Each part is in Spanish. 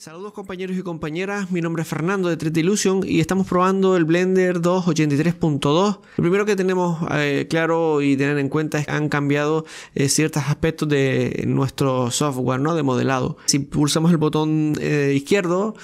Saludos compañeros y compañeras, mi nombre es Fernando de 3D Illusion y estamos probando el Blender 2.83.2. Lo primero que tenemos eh, claro y tener en cuenta es que han cambiado eh, ciertos aspectos de nuestro software, ¿no? De modelado. Si pulsamos el botón eh, izquierdo,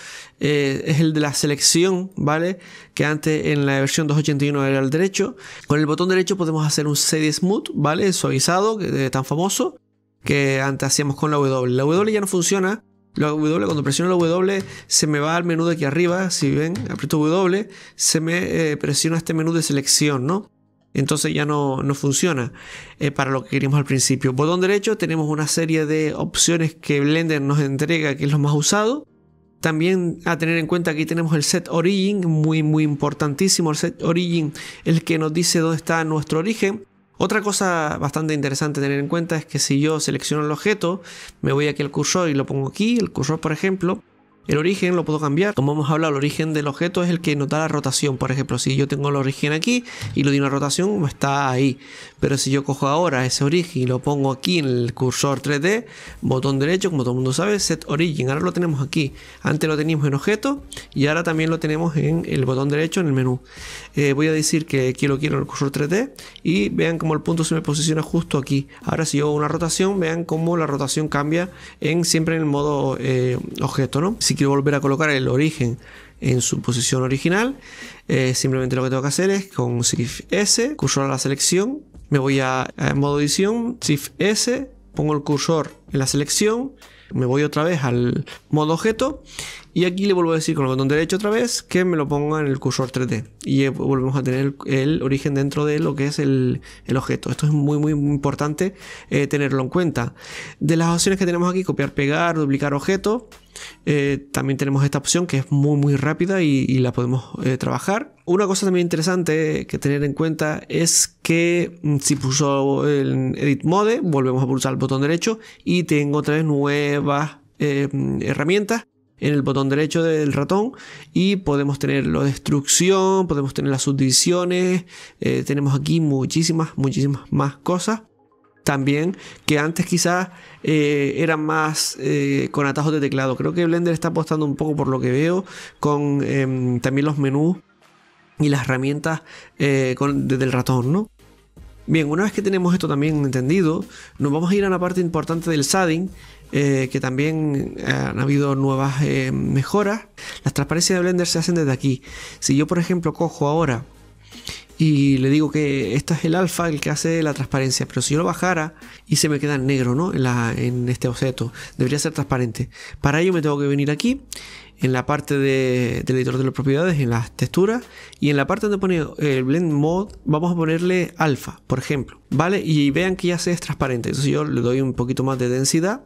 es el de la selección, ¿vale? Que antes en la versión 2.81 era el derecho. Con el botón derecho podemos hacer un CD Smooth, ¿vale? Suavizado, tan famoso, que antes hacíamos con la W. La W ya no funciona W, cuando presiono la W, se me va al menú de aquí arriba. Si ven, aprieto W, se me eh, presiona este menú de selección, ¿no? Entonces ya no, no funciona eh, para lo que queríamos al principio. Botón derecho, tenemos una serie de opciones que Blender nos entrega, que es lo más usado. También a tener en cuenta aquí tenemos el set origin, muy muy importantísimo. El set origin el que nos dice dónde está nuestro origen. Otra cosa bastante interesante tener en cuenta es que si yo selecciono el objeto, me voy aquí al cursor y lo pongo aquí, el cursor por ejemplo, el origen lo puedo cambiar. Como hemos hablado, el origen del objeto es el que nota la rotación. Por ejemplo, si yo tengo el origen aquí y lo di una rotación, está ahí. Pero si yo cojo ahora ese origen y lo pongo aquí en el cursor 3D, botón derecho, como todo el mundo sabe, set origin. Ahora lo tenemos aquí. Antes lo teníamos en objeto y ahora también lo tenemos en el botón derecho en el menú. Eh, voy a decir que aquí lo quiero en el cursor 3D y vean cómo el punto se me posiciona justo aquí. Ahora si yo hago una rotación, vean cómo la rotación cambia en siempre en el modo eh, objeto, ¿no? quiero volver a colocar el origen en su posición original, eh, simplemente lo que tengo que hacer es con Shift S, cursor a la selección, me voy a modo edición, Shift S, pongo el cursor en la selección, me voy otra vez al modo objeto y aquí le vuelvo a decir con el botón derecho otra vez que me lo ponga en el cursor 3D. Y eh, volvemos a tener el, origen dentro de lo que es el, objeto. Esto es muy, muy, importante eh, tenerlo en cuenta. De las opciones que tenemos aquí, copiar, pegar, duplicar objeto. Eh, también tenemos esta opción que es muy muy rápida y, la podemos trabajar. Una cosa también interesante que tener en cuenta es que mm, si puso el Edit Mode, volvemos a pulsar el botón derecho y tengo tres nuevas herramientas en el botón derecho del ratón y podemos tener la destrucción, podemos tener las subdivisiones, eh, tenemos aquí muchísimas, muchísimas más cosas. También que antes quizás eh, eran más eh, con atajos de teclado. Creo que Blender está apostando un poco por lo que veo con em, también los menús y las herramientas con, desde el ratón, ¿no? Bien, una vez que tenemos esto también entendido, nos vamos a ir a una parte importante del SADIN, eh, que también eh, han habido nuevas eh, mejoras. Las transparencias de Blender se hacen desde aquí. Si yo, por ejemplo, cojo ahora y le digo que este es el alfa, el que hace la transparencia, pero si yo lo bajara y se me queda en negro, ¿no? En, en este objeto, debería ser transparente. Para ello me tengo que venir aquí en la parte del editor de las propiedades, en las texturas y en la parte donde pone el blend mode vamos a ponerle alfa, por ejemplo, ¿vale? Y vean que ya se es transparente, entonces yo le doy un poquito más de densidad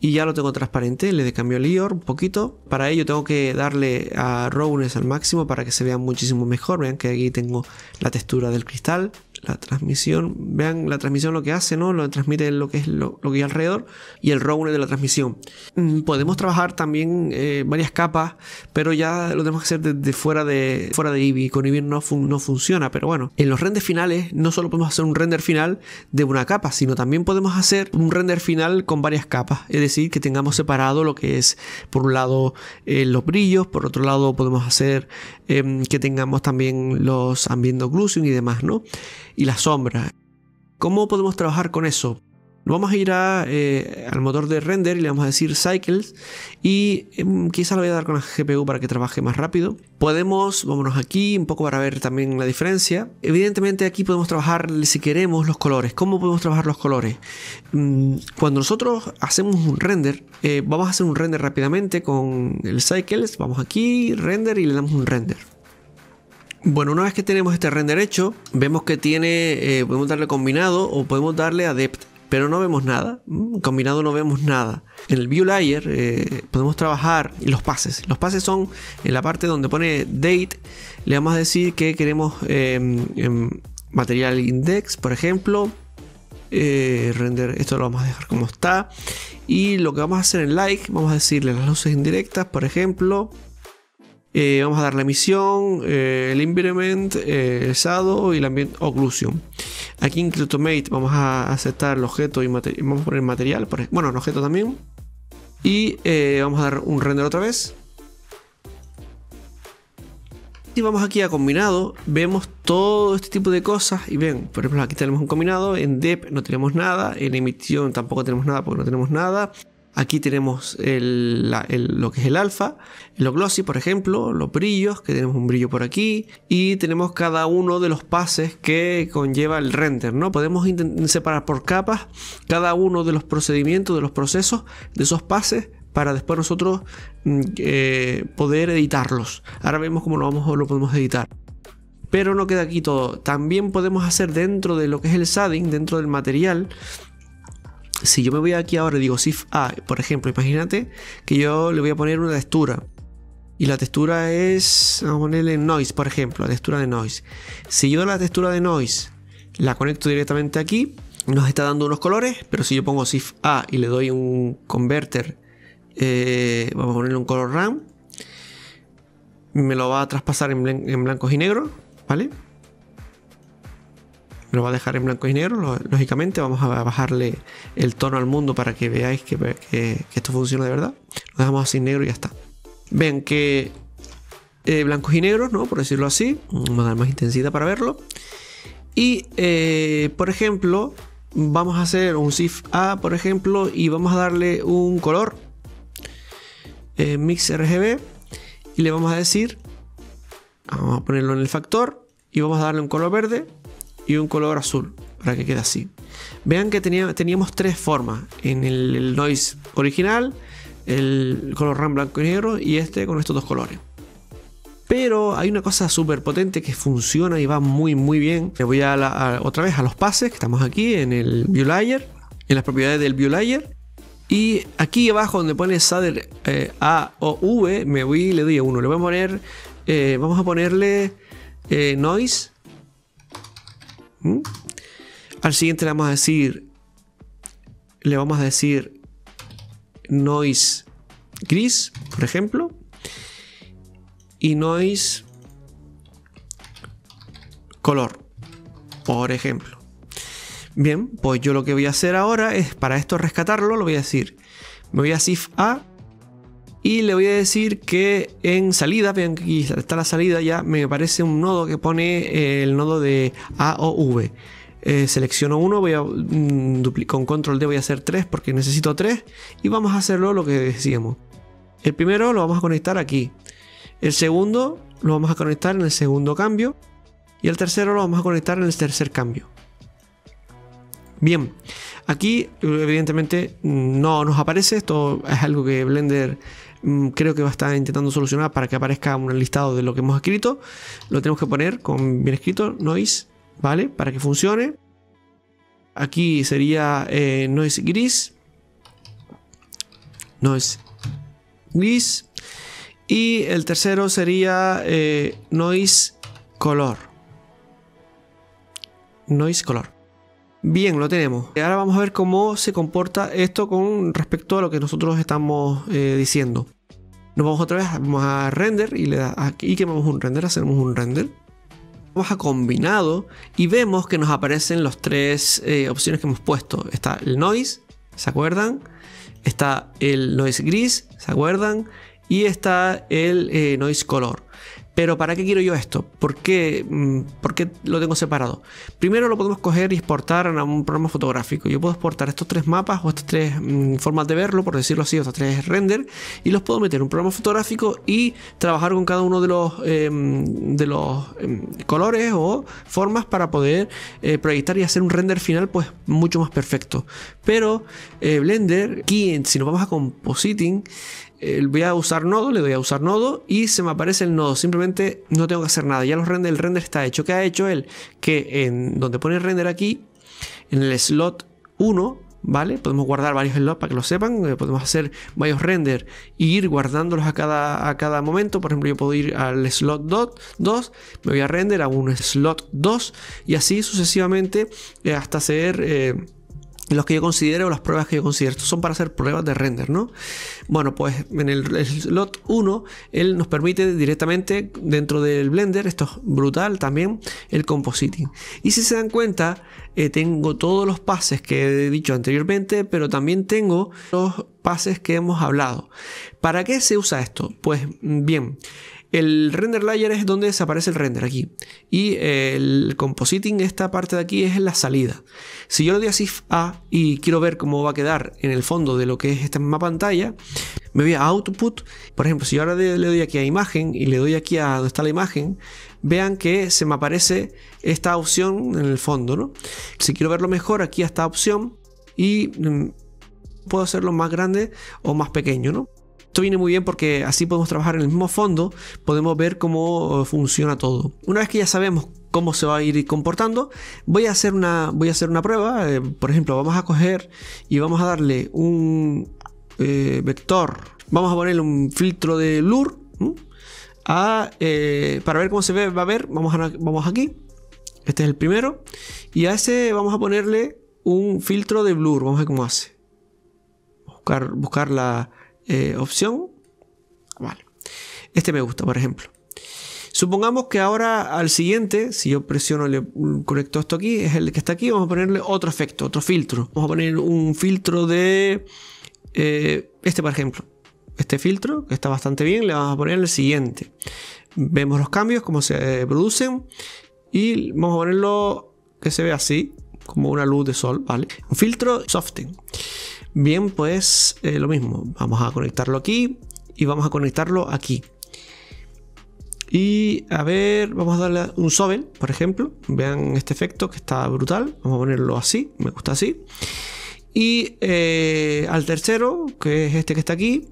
y ya lo tengo transparente, le cambio el IOR un poquito, para ello tengo que darle a Rowness al máximo para que se vea muchísimo mejor, vean que aquí tengo la textura del cristal, la transmisión, vean la transmisión lo que hace, ¿no? Lo transmite lo que es lo, que hay alrededor y el round de la transmisión. Mm, podemos trabajar también eh, varias capas, pero ya lo tenemos que hacer desde fuera de fuera de Eevee. Con Eevee no, no funciona, pero bueno, en los renders finales no solo podemos hacer un render final de una capa, sino también podemos hacer un render final con varias capas, es decir, que tengamos separado lo que es por un lado eh, los brillos, por otro lado podemos hacer em, que tengamos también los ambientes occlusion y demás, ¿no? y la sombra. ¿Cómo podemos trabajar con eso? Vamos a ir eh, al motor de render y le vamos a decir cycles y em, quizás lo voy a dar con la GPU para que trabaje más rápido. Podemos, vámonos aquí un poco para ver también la diferencia. Evidentemente aquí podemos trabajar si queremos los colores. ¿Cómo podemos trabajar los colores? Mm, cuando nosotros hacemos un render, eh, vamos a hacer un render rápidamente con el cycles. Vamos aquí, render y le damos un render. Bueno, una vez que tenemos este render hecho, vemos que tiene, eh, podemos darle combinado o podemos darle adept, pero no vemos nada. Mm, combinado no vemos nada. En el view layer eh, podemos trabajar los pases. Los pases son en la parte donde pone date, le vamos a decir que queremos em, em, material index, por ejemplo. Eh, render, esto lo vamos a dejar como está. Y lo que vamos a hacer en like, vamos a decirle las luces indirectas, por ejemplo. Eh, vamos a dar la emisión, eh, el environment, eh, el shadow y la ambient occlusion. Aquí en Cryptomate vamos a aceptar el objeto y vamos a poner material, por bueno, el objeto también. Y vamos a dar un render otra vez. Y vamos aquí a combinado, vemos todo este tipo de cosas. Y ven, por ejemplo, aquí tenemos un combinado. En dep no tenemos nada. En emisión tampoco tenemos nada porque no tenemos nada. Aquí tenemos lo que es el alfa, los glossy, por ejemplo, los brillos, que tenemos un brillo por aquí, y tenemos cada uno de los pases que conlleva el render, ¿no? Podemos separar por capas cada uno de los procedimientos, de los procesos, de esos pases para después nosotros mm, eh, poder editarlos. Ahora vemos cómo lo, vamos, lo podemos editar. Pero no queda aquí todo. También podemos hacer dentro de lo que es el shading, dentro del material, si yo me voy aquí ahora y digo SIF A, ah, por ejemplo, imagínate que yo le voy a poner una textura. Y la textura es, vamos a ponerle noise, por ejemplo, la textura de noise. Si yo la textura de noise la conecto directamente aquí, nos está dando unos colores, pero si yo pongo SIF A y le doy un converter, eh, vamos a ponerle un color RAM, me lo va a traspasar en, en blancos y negros, ¿vale? lo va a dejar en blanco y negro, lógicamente. Vamos a bajarle el tono al mundo para que veáis que, esto funciona de verdad. Lo dejamos así negro y ya está. ven que eh, blancos y negros, ¿no? Por decirlo así. Vamos a dar más intensidad para verlo. Y, eh, por ejemplo, vamos a hacer un Shift A, por ejemplo, y vamos a darle un color. Eh, mix RGB. Y le vamos a decir, vamos a ponerlo en el factor y vamos a darle un color verde y un color azul para que quede así. Vean que tenía, teníamos tres formas en el, noise original, el color RAM blanco y negro y este con estos dos colores. Pero hay una cosa súper potente que funciona y va muy muy bien. le voy a, otra vez a los pases que estamos aquí en el View Layer, en las propiedades del View Layer. Y aquí abajo donde pone Sader eh, A o V, me voy y le doy a uno. Le voy a poner, eh, vamos a ponerle eh, Noise ¿Mm? Al siguiente le vamos a decir, le vamos a decir noise gris, por ejemplo, y noise color, por ejemplo. Bien, pues yo lo que voy a hacer ahora es para esto rescatarlo, lo voy a decir, me voy a sif a y le voy a decir que en salida, vean que aquí está la salida ya, me aparece un nodo que pone eh, el nodo de A o V. Eh, selecciono uno, voy a, mm, con control D voy a hacer tres porque necesito tres. Y vamos a hacerlo lo que decíamos. El primero lo vamos a conectar aquí. El segundo lo vamos a conectar en el segundo cambio. Y el tercero lo vamos a conectar en el tercer cambio. Bien, aquí evidentemente mm, no nos aparece, esto es algo que Blender Mm, creo que va a estar intentando solucionar para que aparezca un listado de lo que hemos escrito. Lo tenemos que poner con bien escrito, noise, ¿vale? Para que funcione. Aquí sería eh, noise gris. Noise gris. Y el tercero sería eh, noise color. Noise color. Bien, lo tenemos. Eh, ahora vamos a ver cómo se comporta esto con respecto a lo que nosotros estamos eh, diciendo. Nos vamos otra vez, vamos a render y le da aquí quemamos un render, hacemos un render. Vamos a combinado y vemos que nos aparecen las tres eh, opciones que hemos puesto. Está el noise, ¿se acuerdan? Está el noise gris, ¿se acuerdan? Y está el noise color. Pero ¿para qué quiero yo esto? ¿Por qué, mm, ¿Por qué, lo tengo separado? Primero lo podemos coger y exportar a un programa fotográfico. Yo puedo exportar estos tres mapas o estas tres mm, formas de verlo, por decirlo así, estos tres render, y los puedo meter en un programa fotográfico y trabajar con cada uno de los, em, de los em, colores o formas para poder eh, proyectar y hacer un render final pues mucho más perfecto. Pero eh, Blender, aquí si nos vamos a compositing, voy a usar nodo, le doy a usar nodo y se me aparece el nodo. Simplemente no tengo que hacer nada. Ya los render, el render está hecho. ¿Qué ha hecho él? Que en donde pone render aquí, en el slot 1, ¿vale? Podemos guardar varios slots para que lo sepan, eh, podemos hacer varios render y ir guardándolos a cada, a cada momento. Por ejemplo, yo puedo ir al slot 2, me voy a render a un slot 2 y así sucesivamente eh, hasta hacer... Eh, los que yo considero, las pruebas que yo considero, son para hacer pruebas de render, ¿no? Bueno, pues en el, slot 1, él nos permite directamente dentro del Blender, esto es brutal también, el compositing. Y si se dan cuenta, eh, tengo todos los pases que he dicho anteriormente, pero también tengo los pases que hemos hablado. ¿Para qué se usa esto? Pues bien, el render layer es donde desaparece el render aquí. Y el compositing, esta parte de aquí, es la salida. Si yo le doy a shift A y quiero ver cómo va a quedar en el fondo de lo que es esta misma pantalla, me voy a output. Por ejemplo, si yo ahora le doy aquí a imagen y le doy aquí a donde está la imagen, vean que se me aparece esta opción en el fondo, ¿no? Si quiero verlo mejor, aquí a esta opción y mm, puedo hacerlo más grande o más pequeño, ¿no? viene muy bien porque así podemos trabajar en el mismo fondo, podemos ver cómo eh, funciona todo. Una vez que ya sabemos cómo se va a ir comportando, voy a hacer una, voy a hacer una prueba. Eh, por ejemplo, vamos a coger y vamos a darle un eh, vector, vamos a ponerle un filtro de blur A, para ver cómo se ve, va a ver, vamos, a, vamos aquí. Este es el primero. Y a ese vamos a ponerle un filtro de blur. Vamos a ver cómo hace. Buscar, buscar la, eh, opción. Vale. Este me gusta, por ejemplo. Supongamos que ahora al siguiente, si yo presiono, le correcto esto aquí, es el que está aquí, vamos a ponerle otro efecto, otro filtro. Vamos a poner un filtro de eh, este, por ejemplo. Este filtro, que está bastante bien, le vamos a poner el siguiente. Vemos los cambios, cómo se producen, y vamos a ponerlo que se ve así, como una luz de sol, ¿vale? Un filtro soften. Bien, pues eh, lo mismo. Vamos a conectarlo aquí y vamos a conectarlo aquí. Y a ver, vamos a darle un Sobel, por ejemplo. Vean este efecto que está brutal. Vamos a ponerlo así, me gusta así. Y eh, al tercero, que es este que está aquí,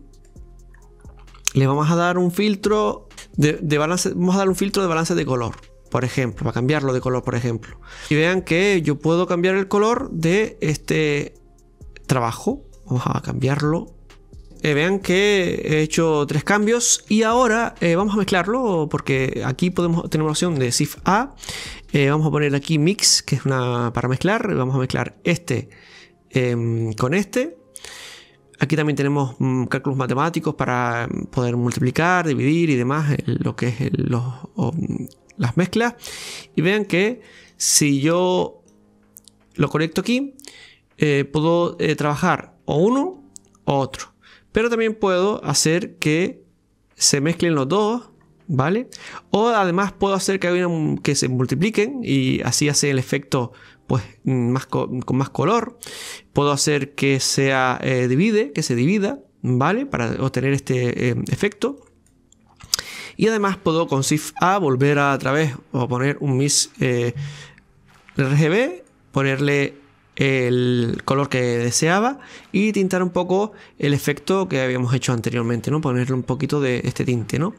le vamos a dar un filtro de, de, balance. Vamos a dar un filtro de balance de color, por ejemplo, para cambiarlo de color, por ejemplo. Y vean que yo puedo cambiar el color de este trabajo, vamos a cambiarlo. Eh, vean que he hecho tres cambios y ahora eh, vamos a mezclarlo porque aquí podemos tener una opción de SIF A. Eh, vamos a poner aquí mix, que es una para mezclar. Vamos a mezclar este em, con este. Aquí también tenemos mm, cálculos matemáticos para poder multiplicar, dividir y demás, lo que es las mezclas. Y vean que si yo lo conecto aquí, eh, puedo eh, trabajar o uno o otro. Pero también puedo hacer que se mezclen los dos, ¿vale? O además puedo hacer que, que se multipliquen y así hace el efecto pues, más con, más color. Puedo hacer que sea eh, divide, que se divida, ¿vale? Para obtener este efecto. Y además puedo con Shift A volver a, a través o poner un Miss RGB, ponerle el color que deseaba y tintar un poco el efecto que habíamos hecho anteriormente, ¿no? Ponerle un poquito de este tinte, ¿no?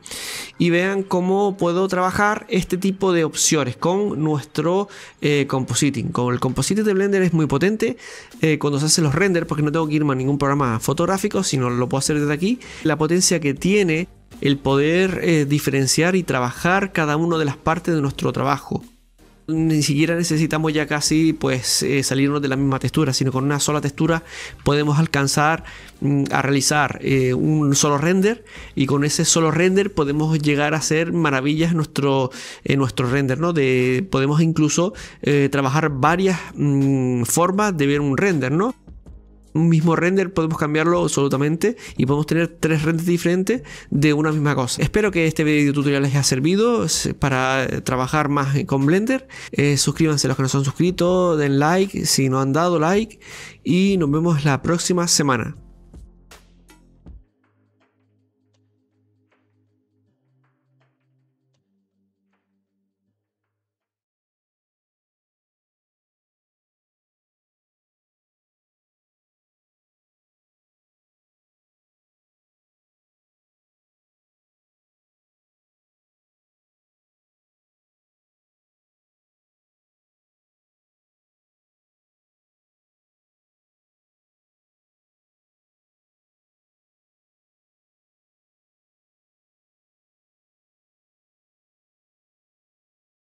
Y vean cómo puedo trabajar este tipo de opciones con nuestro eh, compositing. Con el compositing de Blender es muy potente eh, cuando se hacen los renders porque no tengo que irme a ningún programa fotográfico, sino lo puedo hacer desde aquí. La potencia que tiene el poder eh, diferenciar y trabajar cada una de las partes de nuestro trabajo ni siquiera necesitamos ya casi pues eh, salirnos de la misma textura, sino con una sola textura podemos alcanzar mm, a realizar eh, un solo render y con ese solo render podemos llegar a hacer maravillas en nuestro, eh, nuestro render, ¿no? De, podemos incluso trabajar varias mm, formas de ver un render, ¿no? un mismo render podemos cambiarlo absolutamente y podemos tener tres renders diferentes de una misma cosa. Espero que este video tutorial les haya servido eh, para trabajar más con Blender. Eh, suscríbanse los que no son suscritos, den like si no han dado like y nos vemos la próxima semana.